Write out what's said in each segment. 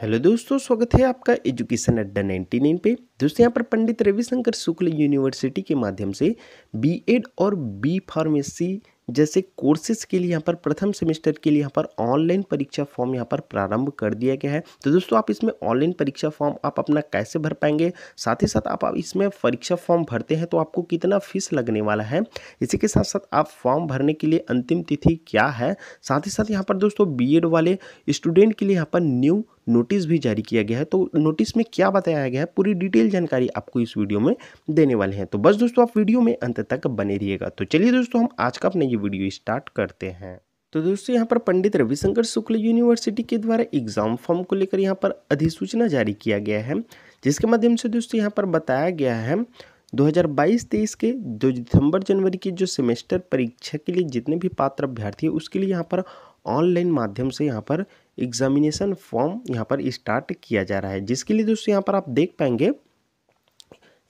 hello दोस्तों स्वागत है आपका एजुकेशन अड्डा 99 पे दोस्तों यहाँ पर पंडित रविशंकर शुक्ल यूनिवर्सिटी के माध्यम से बीएड और बी फार्मेसी जैसे कोर्सेज के लिए यहाँ पर प्रथम सेमेस्टर के लिए यहाँ पर ऑनलाइन परीक्षा फॉर्म यहाँ पर प्रारंभ कर दिया गया है तो दोस्तों आप इसमें ऑनलाइन परीक्षा फॉर्म आप अपना कैसे भर पाएंगे साथ ही साथ आप इसमें परीक्षा फॉर्म भरते हैं तो आपको कितना फीस लगने वाला है इसी के साथ साथ आप फॉर्म भरने के लिए अंतिम तिथि क्या है साथ ही साथ यहाँ पर दोस्तों बी वाले स्टूडेंट के लिए यहाँ पर न्यू नोटिस भी जारी किया गया है तो नोटिस में क्या बताया गया है पूरी डिटेल जानकारी आपको इस वीडियो में देने वाले हैं तो बस दोस्तों आप वीडियो में अंत तक बने रहिएगा तो चलिए दोस्तों हम आज का अपना ये वीडियो स्टार्ट करते हैं तो दोस्तों यहाँ पर पंडित रविशंकर शुक्ल यूनिवर्सिटी के द्वारा एग्जाम फॉर्म को लेकर यहाँ पर अधिसूचना जारी किया गया है जिसके माध्यम से दोस्तों यहाँ पर बताया गया है 2022-23 के दो दिसंबर जनवरी की जो सेमेस्टर परीक्षा के लिए जितने भी पात्र अभ्यर्थी है उसके लिए यहाँ पर ऑनलाइन माध्यम से यहाँ पर एग्जामिनेशन फॉर्म यहाँ पर स्टार्ट किया जा रहा है जिसके लिए दोस्तों यहाँ पर आप देख पाएंगे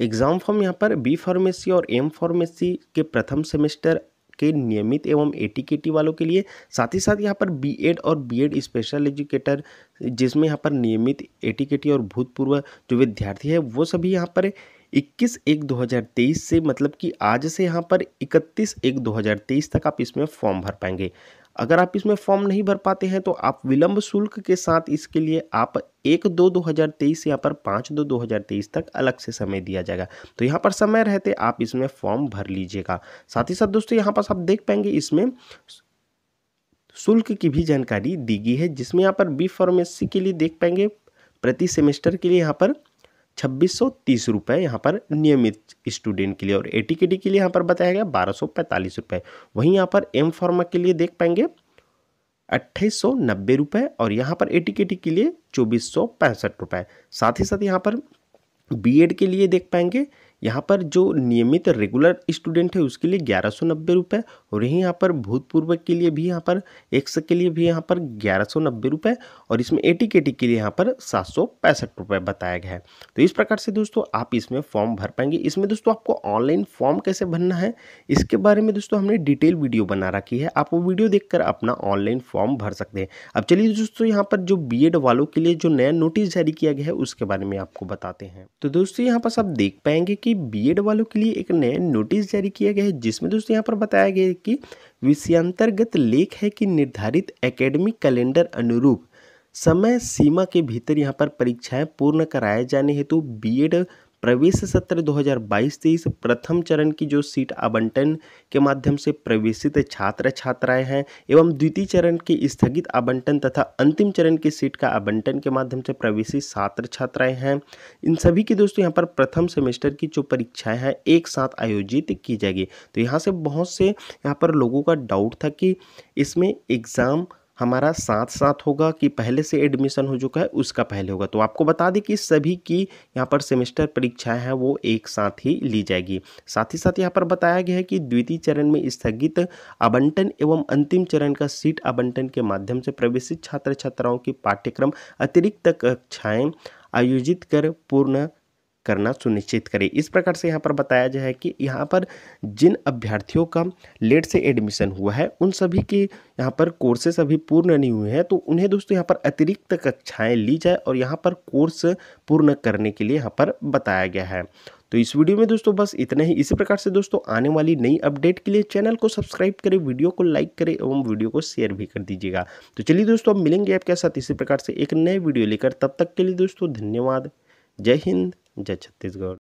एग्ज़ाम फॉर्म यहाँ पर बी फार्मेसी और एम फार्मेसी के प्रथम सेमेस्टर के नियमित एवं टी वालों के लिए साथ ही साथ यहाँ पर बीएड और बीएड स्पेशल एजुकेटर जिसमें यहाँ पर नियमित टी और भूतपूर्व जो विद्यार्थी है वो सभी यहाँ पर 21 एक 2023 से मतलब कि आज से यहाँ पर 31 एक 2023 तक आप इसमें फॉर्म भर पाएंगे अगर आप इसमें फॉर्म नहीं भर पाते हैं तो आप विलंब शुल्क के साथ इसके लिए आप एक दो दो हज़ार तेईस यहाँ पर पाँच दो दो हज़ार तेईस तक अलग से समय दिया जाएगा तो यहाँ पर समय रहते आप इसमें फॉर्म भर लीजिएगा साथ ही साथ दोस्तों यहाँ पर आप देख पाएंगे इसमें शुल्क की भी जानकारी दी गई है जिसमें यहाँ पर बी फार्मेसी के लिए देख पाएंगे प्रति सेमेस्टर के लिए यहाँ पर छब्बीस सौ तीस रुपये यहाँ पर नियमित स्टूडेंट के लिए और ए के के लिए यहाँ पर बताया गया बारह सौ पैंतालीस रुपये वहीं यहाँ पर एम फार्मा के लिए देख पाएंगे अट्ठाईस सौ नब्बे रुपये और यहाँ पर ए के टी के लिए चौबीस सौ पैंसठ रुपये साथ ही साथ यहाँ पर बी के लिए देख पाएंगे यहाँ पर जो नियमित रेगुलर स्टूडेंट है उसके लिए ग्यारह सौ नब्बे रुपये और यहीं यहाँ पर भूतपूर्व के लिए भी यहाँ पर एक्स के लिए भी यहाँ पर ग्यारह सौ नब्बे रुपये और इसमें एटी के टी के लिए यहाँ पर सात सौ पैंसठ रुपये बताया गया है तो इस प्रकार से दोस्तों आप इसमें फॉर्म भर पाएंगे इसमें दोस्तों आपको ऑनलाइन फॉर्म कैसे भरना है इसके बारे में दोस्तों हमने डिटेल वीडियो बना रखी है आप वो वीडियो देखकर अपना ऑनलाइन फॉर्म भर सकते हैं अब चलिए दोस्तों यहाँ पर जो बी वालों के लिए जो नया नोटिस जारी किया गया है उसके बारे में आपको बताते हैं तो दोस्तों यहाँ पर आप देख पाएंगे कि कि बीएड वालों के लिए एक नया नोटिस जारी किया गया है जिसमें दोस्तों यहाँ पर बताया गया है कि विषयांतर्गत लेख है कि निर्धारित एकेडमिक कैलेंडर अनुरूप समय सीमा के भीतर यहाँ पर परीक्षाएं पूर्ण कराए जाने हेतु तो बीएड प्रवेश सत्र 2022-23 प्रथम चरण की जो सीट आवंटन के माध्यम से प्रवेशित छात्र छात्राएं हैं एवं द्वितीय चरण के स्थगित आवंटन तथा अंतिम चरण की सीट का आवंटन के माध्यम से प्रवेशित छात्र छात्राएं हैं इन सभी की दोस्तों यहाँ पर प्रथम सेमेस्टर की जो परीक्षाएं हैं एक साथ आयोजित की जाएगी तो यहाँ से बहुत से यहाँ पर लोगों का डाउट था कि इसमें एग्ज़ाम हमारा साथ साथ होगा कि पहले से एडमिशन हो चुका है उसका पहले होगा तो आपको बता दें कि सभी की यहाँ पर सेमेस्टर परीक्षाएं हैं वो एक साथ ही ली जाएगी साथ ही साथ यहाँ पर बताया गया है कि द्वितीय चरण में स्थगित आबंटन एवं अंतिम चरण का सीट आबंटन के माध्यम से प्रवेशित छात्र छात्राओं की पाठ्यक्रम अतिरिक्त कक्षाएँ आयोजित कर पूर्ण करना सुनिश्चित करें इस प्रकार से यहाँ पर बताया जाए कि यहाँ पर जिन अभ्यर्थियों का लेट से एडमिशन हुआ है उन सभी की यहाँ पर कोर्सेस अभी पूर्ण नहीं हुए हैं तो उन्हें दोस्तों यहाँ पर अतिरिक्त कक्षाएँ ली जाए और यहाँ पर कोर्स पूर्ण करने के लिए यहाँ पर बताया गया है तो इस वीडियो में दोस्तों बस इतना ही इसी प्रकार से दोस्तों आने वाली नई अपडेट के लिए चैनल को सब्सक्राइब करें वीडियो को लाइक करें एवं वीडियो को शेयर भी कर दीजिएगा तो चलिए दोस्तों अब मिलेंगे आपके साथ इसी प्रकार से एक नए वीडियो लेकर तब तक के लिए दोस्तों धन्यवाद जय हिंद जय छत्तीसगढ़